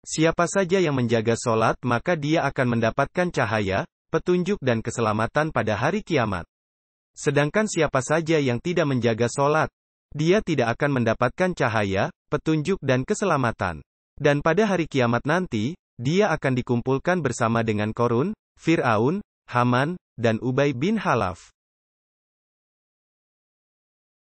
Siapa saja yang menjaga solat maka dia akan mendapatkan cahaya, petunjuk dan keselamatan pada hari kiamat. Sedangkan siapa saja yang tidak menjaga solat, dia tidak akan mendapatkan cahaya, petunjuk dan keselamatan. Dan pada hari kiamat nanti, dia akan dikumpulkan bersama dengan Korun, Fir'aun, Haman, dan Ubay bin Halaf.